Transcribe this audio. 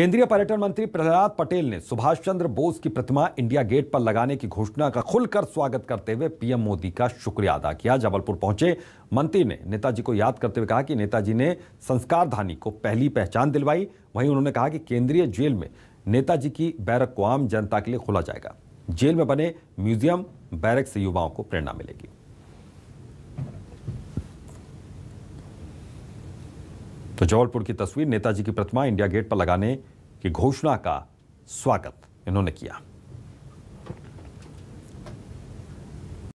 केंद्रीय पर्यटन मंत्री प्रहलाद पटेल ने सुभाष चंद्र बोस की प्रतिमा इंडिया गेट पर लगाने की घोषणा का खुलकर स्वागत करते हुए पीएम मोदी का शुक्रिया अदा किया जबलपुर पहुंचे मंत्री ने नेताजी को याद करते हुए कहा कि नेताजी ने संस्कारधानी को पहली पहचान दिलवाई वहीं उन्होंने कहा कि केंद्रीय जेल में नेताजी की बैरक को आम जनता के लिए खोला जाएगा जेल में बने म्यूजियम बैरक से युवाओं को प्रेरणा मिलेगी तो जबलपुर की तस्वीर नेताजी की प्रतिमा इंडिया गेट पर लगाने की घोषणा का स्वागत इन्होंने किया